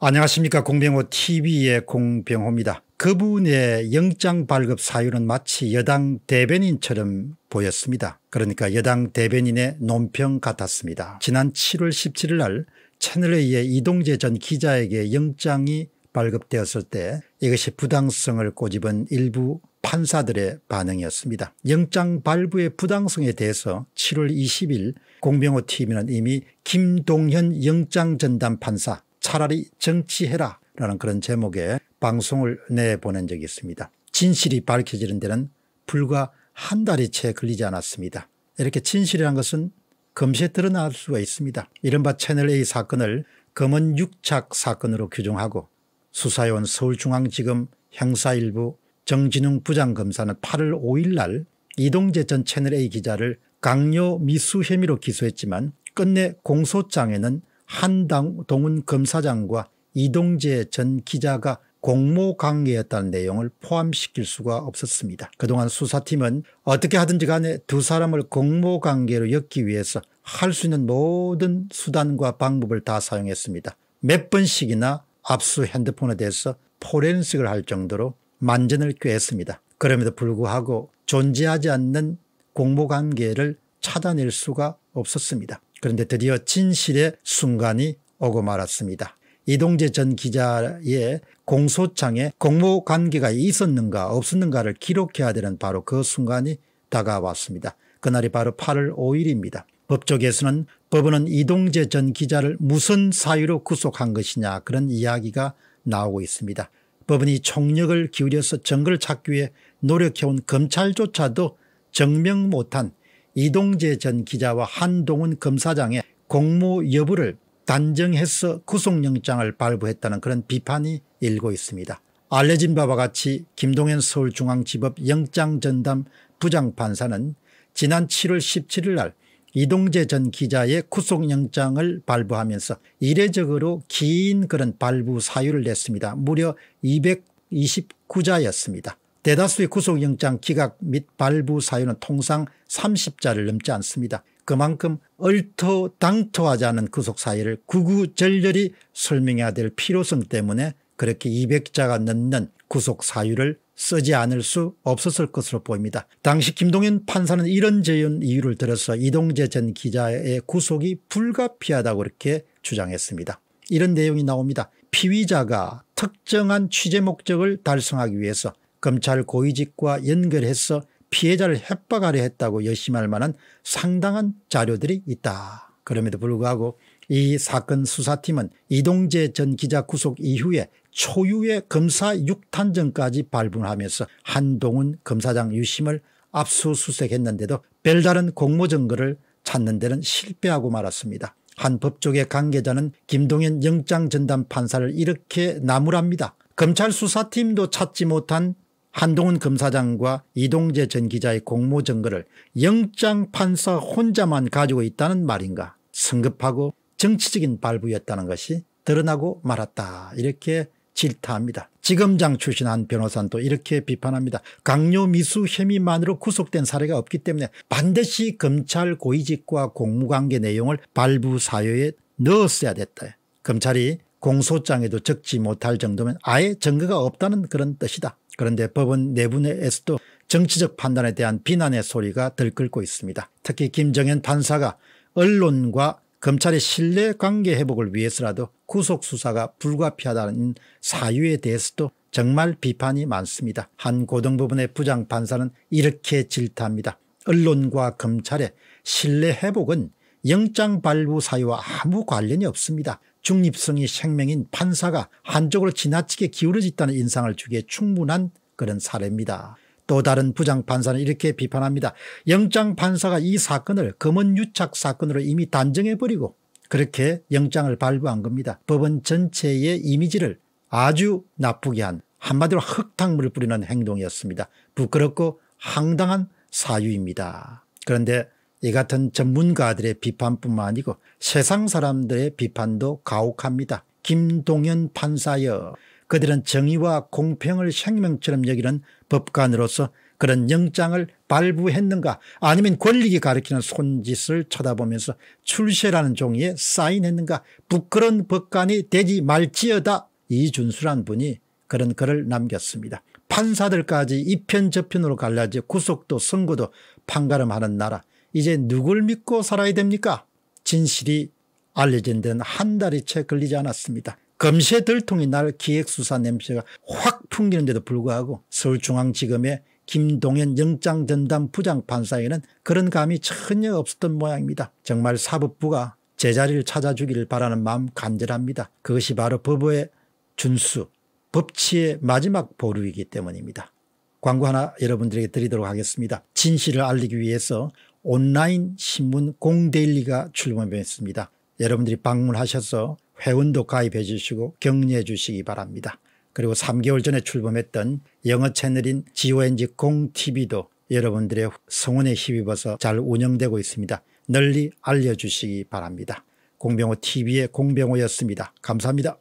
안녕하십니까 공병호 tv의 공병호입니다. 그분의 영장 발급 사유는 마치 여당 대변인처럼 보였습니다. 그러니까 여당 대변인의 논평 같았습니다. 지난 7월 17일 날 채널A의 이동재 전 기자에게 영장이 발급되었을 때 이것이 부당성을 꼬집은 일부 판사들의 반응이었습니다. 영장 발부의 부당성에 대해서 7월 20일 공병호 TV는 이미 김동현 영장전담 판사 차라리 정치해라 라는 그런 제목의 방송을 내보낸 적이 있습니다. 진실이 밝혀지는 데는 불과 한 달이 채 걸리지 않았습니다. 이렇게 진실이란 것은 금세 드러날 수가 있습니다. 이른바 채널A 사건을 검은 육착 사건으로 규정하고 수사요원 서울중앙지검 형사일부 정진웅 부장검사는 8월 5일 날 이동재 전 채널A 기자를 강요 미수 혐의로 기소했지만 끝내 공소장에는 한동훈 검사장과 이동재 전 기자가 공모 관계였다는 내용을 포함시킬 수가 없었습니다. 그동안 수사팀은 어떻게 하든지 간에 두 사람을 공모 관계로 엮기 위해서 할 수 있는 모든 수단과 방법을 다 사용했습니다. 몇 번씩이나 압수 핸드폰에 대해서 포렌식을 할 정도로 만전을 꾀했습니다. 그럼에도 불구하고 존재하지 않는 공모 관계를 찾아낼 수가 없었습니다. 그런데 드디어 진실의 순간이 오고 말았습니다. 이동재 전 기자의 공소장에 공모관계가 있었는가 없었는가를 기록해야 되는 바로 그 순간이 다가왔습니다. 그날이 바로 8월 5일입니다. 법조계에서는 법원은 이동재 전 기자를 무슨 사유로 구속한 것이냐 그런 이야기가 나오고 있습니다. 법원이 총력을 기울여서 증거를 찾기 위해 노력해온 검찰조차도 증명 못한 이동재 전 기자와 한동훈 검사장의 공모 여부를 단정해서 구속영장을 발부했다는 그런 비판이 일고 있습니다. 알려진 바와 같이 김동현 서울중앙지법 영장전담 부장판사는 지난 7월 17일 날 이동재 전 기자의 구속영장을 발부하면서 이례적으로 긴 그런 발부 사유를 냈습니다. 무려 229자였습니다. 대다수의 구속영장 기각 및 발부 사유는 통상 30자를 넘지 않습니다. 그만큼 얼토당토하지 않은 구속사유를 구구절절히 설명해야 될 필요성 때문에 그렇게 200자가 넘는 구속사유를 쓰지 않을 수 없었을 것으로 보입니다. 당시 김동현 판사는 이런 재연 이유를 들어서 이동재 전 기자의 구속이 불가피하다고 이렇게 주장했습니다. 이런 내용이 나옵니다. 피의자가 특정한 취재 목적을 달성하기 위해서 검찰 고위직과 연결해서 피해자를 협박하려 했다고 열심할 만한 상당한 자료들이 있다. 그럼에도 불구하고 이 사건 수사팀은 이동재 전 기자 구속 이후에 초유의 검사 6탄전까지 발분하면서 한동훈 검사장 유심을 압수수색했는데도 별다른 공모 증거를 찾는 데는 실패하고 말았습니다. 한 법조계 관계자는 김동연 영장전담 판사를 이렇게 나무랍니다. 검찰 수사팀도 찾지 못한 한동훈 검사장과 이동재 전 기자의 공모 증거를 영장 판사 혼자만 가지고 있다는 말인가 성급하고 정치적인 발부였다는 것이 드러나고 말았다 이렇게 질타합니다. 지검장 출신 한 변호사는 또 이렇게 비판합니다. 강요 미수 혐의만으로 구속된 사례가 없기 때문에 반드시 검찰 고위직과 공무관계 내용을 발부 사유에 넣었어야 됐다. 검찰이 공소장에도 적지 못할 정도면 아예 증거가 없다는 그런 뜻이다. 그런데 법원 내부 내에서도 정치적 판단에 대한 비난의 소리가 들끓고 있습니다. 특히 김정현 판사가 언론과 검찰의 신뢰관계 회복을 위해서라도 구속수사가 불가피하다는 사유에 대해서도 정말 비판이 많습니다. 한 고등법원의 부장판사는 이렇게 질타합니다. 언론과 검찰의 신뢰 회복은 영장 발부 사유와 아무 관련이 없습니다. 중립성이 생명인 판사가 한쪽으로 지나치게 기울어졌다는 인상을 주기에 충분한 그런 사례입니다. 또 다른 부장판사는 이렇게 비판합니다. 영장판사가 이 사건을 검은유착 사건으로 이미 단정해버리고 그렇게 영장을 발부한 겁니다. 법원 전체의 이미지를 아주 나쁘게 한 한마디로 흙탕물을 뿌리는 행동이었습니다. 부끄럽고 황당한 사유입니다. 그런데 이 같은 전문가들의 비판뿐만 아니고 세상 사람들의 비판도 가혹합니다. 김동연 판사여 그들은 정의와 공평을 생명처럼 여기는 법관으로서 그런 영장을 발부했는가 아니면 권력이 가리키는 손짓을 쳐다보면서 출세라는 종이에 사인했는가 부끄러운 법관이 되지 말지어다 이준수란 분이 그런 글을 남겼습니다. 판사들까지 이편저편으로 갈라져 구속도 선고도 판가름하는 나라 이제 누굴 믿고 살아야 됩니까 진실이 알려진 데는 한 달이 채 걸리지 않았습니다. 검시의 들통이 날 기획수사 냄새가 확 풍기는데도 불구하고 서울중앙지검의 김동현 영장전담 부장판사에는 그런 감이 전혀 없었던 모양입니다. 정말 사법부가 제자리를 찾아주기를 바라는 마음 간절합니다. 그것이 바로 법의 준수, 법치의 마지막 보루이기 때문입니다. 광고 하나 여러분들에게 드리도록 하겠습니다. 진실을 알리기 위해서 온라인 신문 공데일리가 출범했습니다. 여러분들이 방문하셔서 회원도 가입해 주시고 격려해 주시기 바랍니다. 그리고 3개월 전에 출범했던 영어 채널인 GONG 공TV도 여러분들의 성원에 힘입어서 잘 운영되고 있습니다. 널리 알려주시기 바랍니다. 공병호TV의 공병호였습니다. 감사합니다.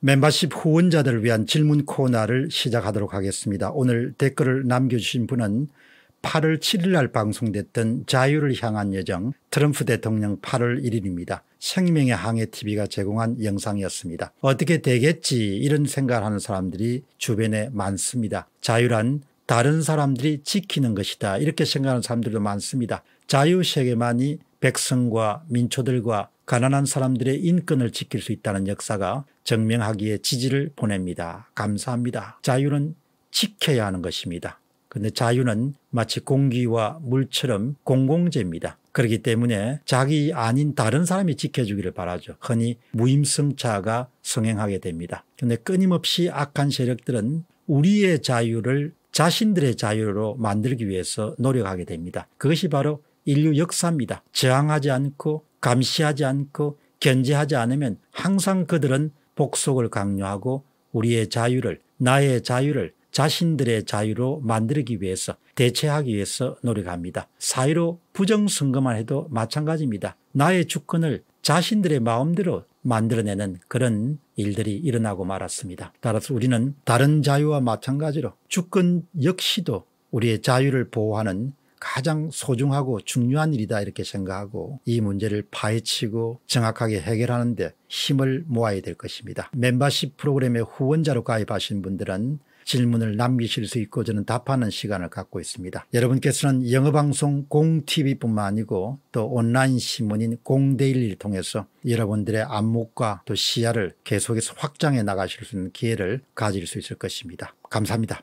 멤버십 후원자들을 위한 질문 코너를 시작하도록 하겠습니다. 오늘 댓글을 남겨주신 분은 8월 7일 날 방송됐던 자유를 향한 여정 트럼프 대통령 8월 1일입니다. 생명의 항해 TV가 제공한 영상이었습니다. 어떻게 되겠지 이런 생각을 하는 사람들이 주변에 많습니다. 자유란 다른 사람들이 지키는 것이다 이렇게 생각하는 사람들도 많습니다. 자유세계만이 백성과 민초들과 가난한 사람들의 인권을 지킬 수 있다는 역사가 증명하기에 지지를 보냅니다. 감사합니다. 자유는 지켜야 하는 것입니다. 근데 자유는 마치 공기와 물처럼 공공재입니다. 그렇기 때문에 자기 아닌 다른 사람이 지켜주기를 바라죠. 흔히 무임승차가 성행하게 됩니다. 그런데 끊임없이 악한 세력들은 우리의 자유를 자신들의 자유로 만들기 위해서 노력하게 됩니다. 그것이 바로 인류 역사입니다. 저항하지 않고 감시하지 않고 견제하지 않으면 항상 그들은 복속을 강요하고 우리의 자유를 나의 자유를 자신들의 자유로 만들기 위해서 대체하기 위해서 노력합니다. 사회로 부정선거만 해도 마찬가지입니다. 나의 주권을 자신들의 마음대로 만들어내는 그런 일들이 일어나고 말았습니다. 따라서 우리는 다른 자유와 마찬가지로 주권 역시도 우리의 자유를 보호하는 가장 소중하고 중요한 일이다 이렇게 생각하고 이 문제를 파헤치고 정확하게 해결하는 데 힘을 모아야 될 것입니다. 멤버십 프로그램의 후원자로 가입하신 분들은 질문을 남기실 수 있고 저는 답하는 시간을 갖고 있습니다. 여러분께서는 영어방송 공TV뿐만 아니고 또 온라인 신문인 공데일리를 통해서 여러분들의 안목과 또 시야를 계속해서 확장해 나가실 수 있는 기회를 가질 수 있을 것입니다. 감사합니다.